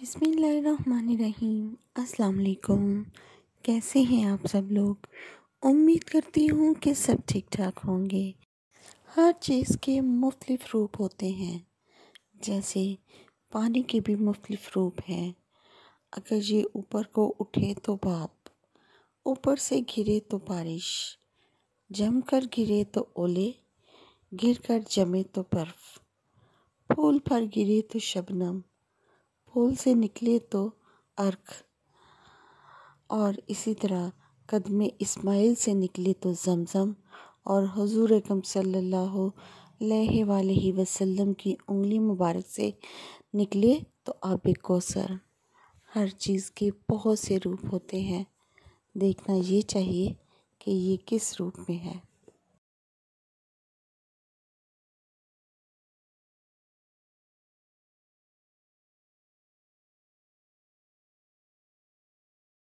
बिसमीम् अलकुम कैसे हैं आप सब लोग उम्मीद करती हूँ कि सब ठीक ठाक होंगे हर चीज़ के मुख्तलिफ रूप होते हैं जैसे पानी के भी मुख्तलिफ रूप हैं अगर ये ऊपर को उठे तो भाप ऊपर से गिरे तो बारिश जम कर गिरे तो ओले गिर कर जमे तो बर्फ़ फूल पर गिरे तो शबनम होल से निकले तो अर्क और इसी तरह कदम इस्माइल से निकले तो जमज़म और हजूर एकम सल्ला अलैहि वसल्लम की उंगली मुबारक से निकले तो आब कोसर हर चीज़ के बहुत से रूप होते हैं देखना ये चाहिए कि ये किस रूप में है